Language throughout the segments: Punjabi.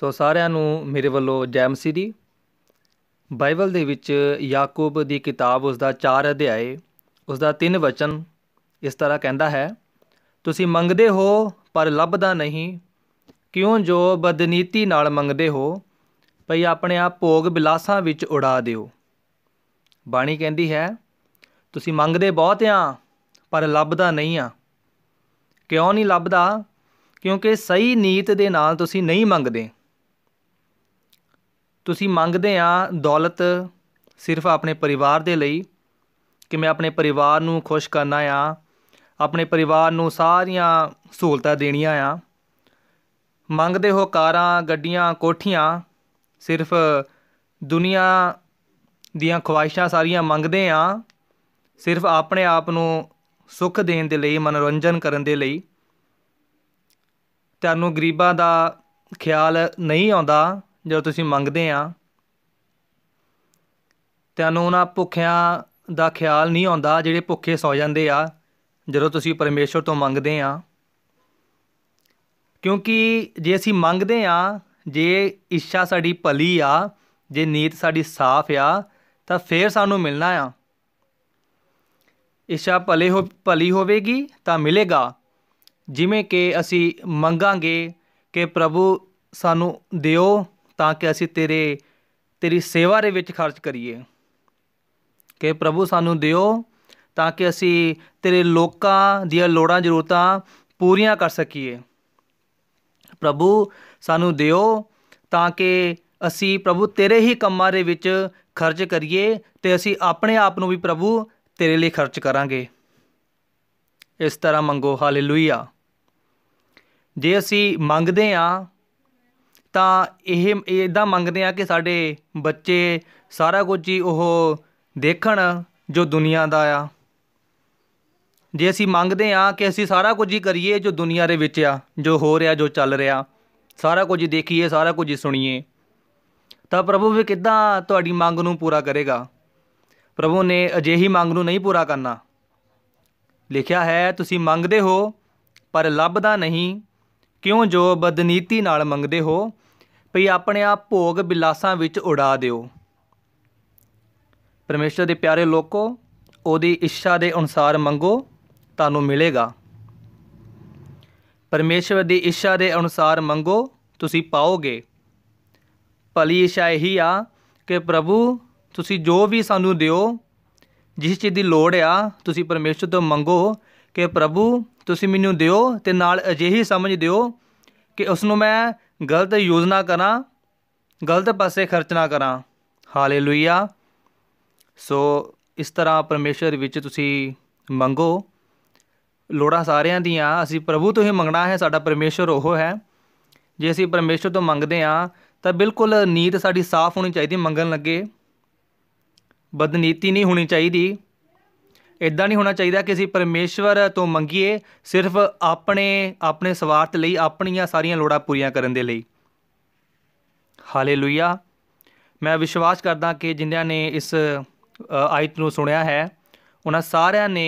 ਸੋ ਸਾਰਿਆਂ ਨੂੰ ਮੇਰੇ ਵੱਲੋਂ ਜੈ ਮਸੀਹ ਦੀ ਬਾਈਬਲ ਦੇ ਵਿੱਚ ਯਾਕੂਬ ਦੀ ਕਿਤਾਬ ਉਸ ਦਾ 4 ਅਧਿਆਏ ਉਸ ਦਾ 3 ਵਚਨ ਇਸ ਤਰ੍ਹਾਂ ਕਹਿੰਦਾ ਹੈ ਤੁਸੀਂ ਮੰਗਦੇ ਹੋ ਪਰ ਲੱਭਦਾ ਨਹੀਂ ਕਿਉਂ ਜੋ ਬਦਨੀਤੀ ਨਾਲ ਮੰਗਦੇ ਹੋ ਭਈ ਆਪਣੇ ਆਪ ਭੋਗ ਬਿਲਾਸਾਂ ਵਿੱਚ ਉਡਾ ਦਿਓ ਬਾਣੀ ਕਹਿੰਦੀ ਹੈ ਤੁਸੀਂ ਮੰਗਦੇ ਬਹੁਤ ਆ ਪਰ ਲੱਭਦਾ ਨਹੀਂ ਆ ਕਿਉਂ ਨਹੀਂ ਲੱਭਦਾ ਕਿਉਂਕਿ ਸਹੀ ਨੀਤ ਦੇ ਨਾਲ ਤੁਸੀਂ ਨਹੀਂ ਮੰਗਦੇ ਤੁਸੀਂ ਮੰਗਦੇ ਆ ਦੌਲਤ ਸਿਰਫ ਆਪਣੇ ਪਰਿਵਾਰ ਦੇ ਲਈ ਕਿ ਮੈਂ ਆਪਣੇ ਪਰਿਵਾਰ ਨੂੰ ਖੁਸ਼ ਕਰਨਾ ਆ ਆਪਣੇ ਪਰਿਵਾਰ ਨੂੰ ਸਾਰੀਆਂ ਸਹੂਲਤਾਂ ਦੇਣੀਆਂ ਆ ਮੰਗਦੇ ਹੋ ਕਾਰਾਂ ਗੱਡੀਆਂ ਕੋਠੀਆਂ ਸਿਰਫ ਦੁਨੀਆ ਦੀਆਂ ਖਵਾਇਸ਼ਾਂ ਸਾਰੀਆਂ ਮੰਗਦੇ ਆ ਸਿਰਫ ਆਪਣੇ ਆਪ ਨੂੰ ਸੁੱਖ ਦੇਣ ਦੇ ਲਈ ਮਨੋਰੰਜਨ ਕਰਨ ਦੇ ਲਈ ਤੁਹਾਨੂੰ ਗਰੀਬਾਂ ਦਾ ਖਿਆਲ ਨਹੀਂ ਆਉਂਦਾ ਜਦੋਂ ਤੁਸੀਂ ਮੰਗਦੇ ਆ ਤੁਹਾਨੂੰ ਉਹਨਾਂ ਭੁੱਖਿਆਂ ਦਾ ਖਿਆਲ ਨਹੀਂ ਆਉਂਦਾ ਜਿਹੜੇ ਭੁੱਖੇ ਸੌ ਜਾਂਦੇ ਆ ਜਦੋਂ ਤੁਸੀਂ ਪਰਮੇਸ਼ਰ ਤੋਂ ਮੰਗਦੇ ਆ ਕਿਉਂਕਿ ਜੇ ਅਸੀਂ ਮੰਗਦੇ ਆ ਜੇ ਇੱਛਾ ਸਾਡੀ ਭਲੀ ਆ ਜੇ ਨੀਤ ਸਾਡੀ ਸਾਫ਼ ਆ ਤਾਂ ਫੇਰ ਸਾਨੂੰ ਮਿਲਣਾ ਆ ਇੱਛਾ ਭਲੇ ਹੋ ਭਲੀ ਹੋਵੇਗੀ ਤਾਂ ਮਿਲੇਗਾ ਜਿਵੇਂ ਕਿ ਅਸੀਂ ਮੰਗਾਂਗੇ ਕਿ ਪ੍ਰਭੂ ਸਾਨੂੰ ਦਿਓ ਤਾਂ ਕਿ ਅਸੀਂ ਤੇਰੇ ਤੇਰੀ ਸੇਵਾ ਦੇ ਵਿੱਚ ਖਰਚ ਕਰੀਏ ਕਿ ਪ੍ਰਭੂ ਸਾਨੂੰ ਦਿਓ ਤਾਂ ਕਿ ਅਸੀਂ ਤੇਰੇ ਲੋਕਾਂ ਦੀਆਂ ਲੋੜਾਂ ਜ਼ਰੂਰਤਾਂ ਪੂਰੀਆਂ ਕਰ ਸਕੀਏ ਪ੍ਰਭੂ ਸਾਨੂੰ ਦਿਓ ਤਾਂ ਕਿ ਅਸੀਂ ਪ੍ਰਭੂ ਤੇਰੇ ਹੀ ਕੰਮਾਂ ਦੇ ਵਿੱਚ ਖਰਚ ਕਰੀਏ ਤੇ ਅਸੀਂ ਆਪਣੇ ਆਪ ਨੂੰ ਵੀ ਪ੍ਰਭੂ ਤੇਰੇ ਲਈ ਖਰਚ ਕਰਾਂਗੇ ਇਸ ਤਰ੍ਹਾਂ ਮੰਗੋ ਹਾਲੇਲੂਇਆ ਜੇ ਅਸੀਂ ਮੰਗਦੇ ਆਂ ਤਾਂ ਇਹ ਇਦਾਂ ਮੰਗਦੇ ਆ ਕਿ ਸਾਡੇ ਬੱਚੇ ਸਾਰਾ ਕੁਝ ਹੀ ਉਹ ਦੇਖਣ ਜੋ ਦੁਨੀਆ ਦਾ ਆ ਜੇ ਅਸੀਂ ਮੰਗਦੇ ਆ ਕਿ ਅਸੀਂ ਸਾਰਾ ਕੁਝ ਹੀ ਕਰੀਏ ਜੋ ਦੁਨੀਆ ਦੇ ਵਿੱਚ ਆ ਜੋ ਹੋ ਰਿਹਾ ਜੋ ਚੱਲ ਰਿਹਾ ਸਾਰਾ ਕੁਝ ਦੇਖੀਏ ਸਾਰਾ ਕੁਝ ਸੁਣੀਏ ਤਾਂ ਪ੍ਰਭੂ ਵੀ ਕਿੱਦਾਂ ਤੁਹਾਡੀ ਮੰਗ ਨੂੰ ਪੂਰਾ ਕਰੇਗਾ ਪ੍ਰਭੂ ਨੇ ਅਜਿਹੀ ਮੰਗ ਨੂੰ ਨਹੀਂ ਪੂਰਾ ਕਰਨਾ ਲਿਖਿਆ ਹੈ ਤੁਸੀਂ ਮੰਗਦੇ ਹੋ ਪਰ ਲੱਭਦਾ ਨਹੀਂ ਕਿਉਂ ਜੋ ਬਦਨੀਤੀ ਨਾਲ ਮੰਗਦੇ ਹੋ ਭਈ ਆਪਣੇ ਆਪ ਭੋਗ ਬਿਲਾਸਾਂ ਵਿੱਚ ਉਡਾ ਦਿਓ ਪਰਮੇਸ਼ਰ ਦੇ ਪਿਆਰੇ ਲੋਕੋ ਉਹਦੀ ਇੱਛਾ ਦੇ ਅਨੁਸਾਰ ਮੰਗੋ ਤੁਹਾਨੂੰ ਮਿਲੇਗਾ ਪਰਮੇਸ਼ਰ ਦੀ ਇੱਛਾ ਦੇ ਅਨੁਸਾਰ ਮੰਗੋ ਤੁਸੀਂ ਪਾਓਗੇ ਭਲੀ ਇੱਛਾ ਇਹੀ ਆ ਕਿ ਪ੍ਰਭੂ ਤੁਸੀਂ ਜੋ ਵੀ ਸਾਨੂੰ ਦਿਓ ਜਿਸ ਚੀਜ਼ ਦੀ ਲੋੜ ਆ ਤੁਸੀਂ ਪਰਮੇਸ਼ਰ ਤੋਂ ਮੰਗੋ ਕਿ ਪ੍ਰਭੂ ਤੁਸੀਂ ਮੈਨੂੰ ਦਿਓ ਤੇ ਨਾਲ ਅਜਿਹੀ ਸਮਝ ਦਿਓ ਕਿ ਉਸ ਨੂੰ ਮੈਂ ਗਲਤ ਯੂਜ਼ ਨਾ ਕਰਾਂ ਗਲਤ ਪਾਸੇ ਖਰਚ ਨਾ ਕਰਾਂ ਹਾਲੇਲੂਇਆ ਸੋ ਇਸ ਤਰ੍ਹਾਂ ਪਰਮੇਸ਼ਰ ਵਿੱਚ ਤੁਸੀਂ ਮੰਗੋ ਲੋੜਾਂ ਸਾਰਿਆਂ ਦੀਆਂ ਅਸੀਂ ਪ੍ਰਭੂ ਤੋਂ ਹੀ ਮੰਗਣਾ ਹੈ ਸਾਡਾ ਪਰਮੇਸ਼ਰ ਉਹ ਹੈ ਜੇ ਅਸੀਂ ਪਰਮੇਸ਼ਰ ਤੋਂ ਮੰਗਦੇ ਆ ਤਾਂ ਬਿਲਕੁਲ ਨੀਤ ਸਾਡੀ ਸਾਫ਼ ਹੋਣੀ ਚਾਹੀਦੀ ਮੰਗਣ ਲੱਗੇ ਬਦਨੀਤੀ ਨਹੀਂ ਹੋਣੀ ਚਾਹੀਦੀ ਇਦਾਂ ਨਹੀਂ ਹੋਣਾ ਚਾਹੀਦਾ ਕਿ ਅਸੀਂ ਪਰਮੇਸ਼ਵਰ ਤੋਂ ਮੰਗੀਏ ਸਿਰਫ ਆਪਣੇ ਆਪਣੇ ਸਵਾਰਥ ਲਈ ਆਪਣੀਆਂ ਸਾਰੀਆਂ ਲੋੜਾਂ ਪੂਰੀਆਂ ਕਰਨ ਦੇ ਲਈ ਹਾਲੇਲੂਇਆ ਮੈਂ ਵਿਸ਼ਵਾਸ ਕਰਦਾ ਕਿ ਜਿੰਨਿਆਂ ਨੇ ਇਸ ਆਇਤ ਨੂੰ ਸੁਣਿਆ ਹੈ ਉਹਨਾਂ ਸਾਰਿਆਂ ਨੇ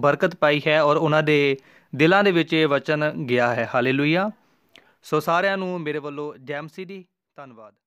ਬਰਕਤ ਪਾਈ ਹੈ ਔਰ ਉਹਨਾਂ ਦੇ ਦਿਲਾਂ ਦੇ ਵਿੱਚ ਇਹ ਵਚਨ ਗਿਆ ਹੈ ਹਾਲੇਲੂਇਆ ਸੋ ਸਾਰਿਆਂ ਨੂੰ ਮੇਰੇ ਵੱਲੋਂ ਜੈਮਸੀ ਦੀ ਧੰਨਵਾਦ